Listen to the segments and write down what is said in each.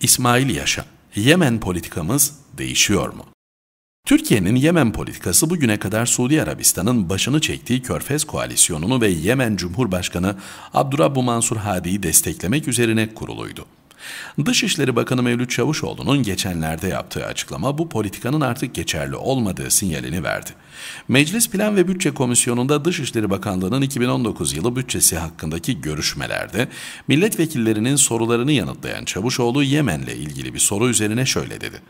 İsmail Yaşa, Yemen politikamız değişiyor mu? Türkiye'nin Yemen politikası bugüne kadar Suudi Arabistan'ın başını çektiği Körfez Koalisyonu'nu ve Yemen Cumhurbaşkanı Abdurrabbu Mansur Hadi'yi desteklemek üzerine kuruluydu. Dışişleri Bakanı Mevlüt Çavuşoğlu'nun geçenlerde yaptığı açıklama bu politikanın artık geçerli olmadığı sinyalini verdi. Meclis Plan ve Bütçe Komisyonu'nda Dışişleri Bakanlığı'nın 2019 yılı bütçesi hakkındaki görüşmelerde milletvekillerinin sorularını yanıtlayan Çavuşoğlu Yemen'le ilgili bir soru üzerine şöyle dedi.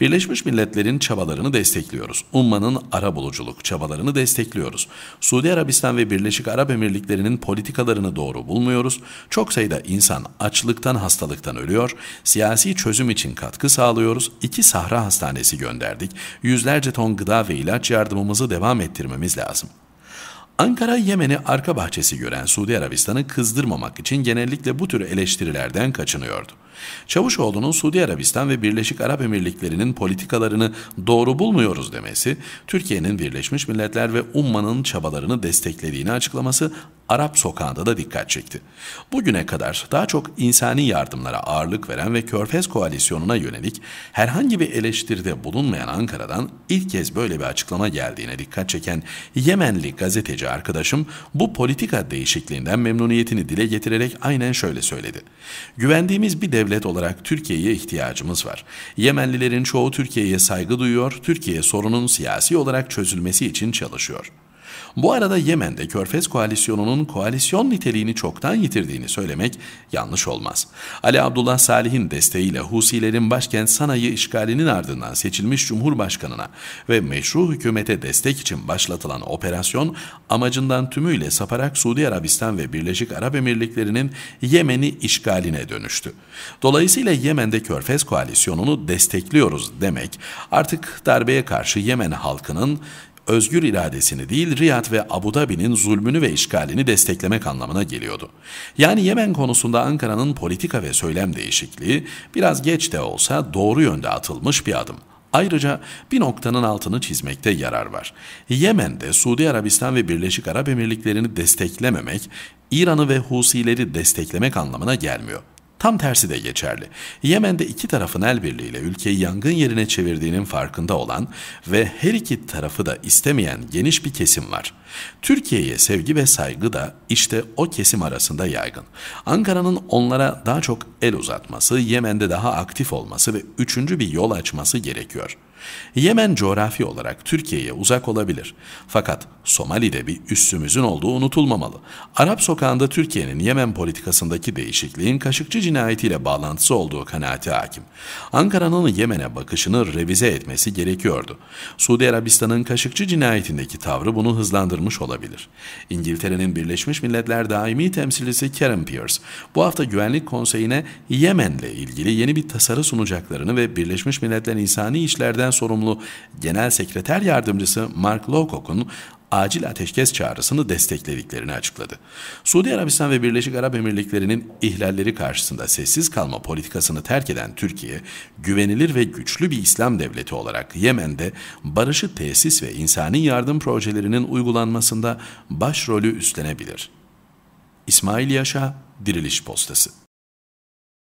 Birleşmiş Milletler'in çabalarını destekliyoruz. Umma'nın arabuluculuk çabalarını destekliyoruz. Suudi Arabistan ve Birleşik Arap Emirlikleri'nin politikalarını doğru bulmuyoruz. Çok sayıda insan açlıktan hastalıktan açlıktan ölüyor, siyasi çözüm için katkı sağlıyoruz, İki sahra hastanesi gönderdik, yüzlerce ton gıda ve ilaç yardımımızı devam ettirmemiz lazım. Ankara, Yemen'i arka bahçesi gören Suudi Arabistan'ı kızdırmamak için genellikle bu tür eleştirilerden kaçınıyordu. Çavuşoğlu'nun Suudi Arabistan ve Birleşik Arap Emirlikleri'nin politikalarını doğru bulmuyoruz demesi, Türkiye'nin Birleşmiş Milletler ve Umma'nın çabalarını desteklediğini açıklaması Arap sokağında da dikkat çekti. Bugüne kadar daha çok insani yardımlara ağırlık veren ve Körfez Koalisyonu'na yönelik herhangi bir eleştiride bulunmayan Ankara'dan ilk kez böyle bir açıklama geldiğine dikkat çeken Yemenli gazeteci arkadaşım bu politika değişikliğinden memnuniyetini dile getirerek aynen şöyle söyledi. Güvendiğimiz bir devlet devlet olarak Türkiye'ye ihtiyacımız var. Yemenlilerin çoğu Türkiye'ye saygı duyuyor, Türkiye sorunun siyasi olarak çözülmesi için çalışıyor.'' Bu arada Yemen'de Körfez Koalisyonu'nun koalisyon niteliğini çoktan yitirdiğini söylemek yanlış olmaz. Ali Abdullah Salih'in desteğiyle Husilerin başkent Sana'yı işgalinin ardından seçilmiş Cumhurbaşkanı'na ve meşru hükümete destek için başlatılan operasyon amacından tümüyle saparak Suudi Arabistan ve Birleşik Arap Emirlikleri'nin Yemen'i işgaline dönüştü. Dolayısıyla Yemen'de Körfez Koalisyonu'nu destekliyoruz demek artık darbeye karşı Yemen halkının özgür iradesini değil Riyad ve Abu Dhabi'nin zulmünü ve işgalini desteklemek anlamına geliyordu. Yani Yemen konusunda Ankara'nın politika ve söylem değişikliği biraz geç de olsa doğru yönde atılmış bir adım. Ayrıca bir noktanın altını çizmekte yarar var. Yemen'de Suudi Arabistan ve Birleşik Arap Emirlikleri'ni desteklememek, İran'ı ve Husileri desteklemek anlamına gelmiyor. Tam tersi de geçerli. Yemen'de iki tarafın el birliğiyle ülkeyi yangın yerine çevirdiğinin farkında olan ve her iki tarafı da istemeyen geniş bir kesim var. Türkiye'ye sevgi ve saygı da işte o kesim arasında yaygın. Ankara'nın onlara daha çok el uzatması, Yemen'de daha aktif olması ve üçüncü bir yol açması gerekiyor.'' Yemen coğrafi olarak Türkiye'ye uzak olabilir. Fakat Somali'de bir üssümüzün olduğu unutulmamalı. Arap sokağında Türkiye'nin Yemen politikasındaki değişikliğin Kaşıkçı cinayetiyle bağlantısı olduğu kanaati hakim. Ankara'nın Yemen'e bakışını revize etmesi gerekiyordu. Suudi Arabistan'ın Kaşıkçı cinayetindeki tavrı bunu hızlandırmış olabilir. İngiltere'nin Birleşmiş Milletler Daimi Temsilcisi Karen Pierce, bu hafta Güvenlik Konseyi'ne Yemen'le ilgili yeni bir tasarı sunacaklarını ve Birleşmiş Milletler İnsani İşlerden sorumlu Genel Sekreter Yardımcısı Mark Lowcock'un acil ateşkes çağrısını desteklediklerini açıkladı. Suudi Arabistan ve Birleşik Arap Emirlikleri'nin ihlalleri karşısında sessiz kalma politikasını terk eden Türkiye, güvenilir ve güçlü bir İslam devleti olarak Yemen'de barışı tesis ve insani yardım projelerinin uygulanmasında başrolü üstlenebilir. İsmail Yaşa, Diriliş Postası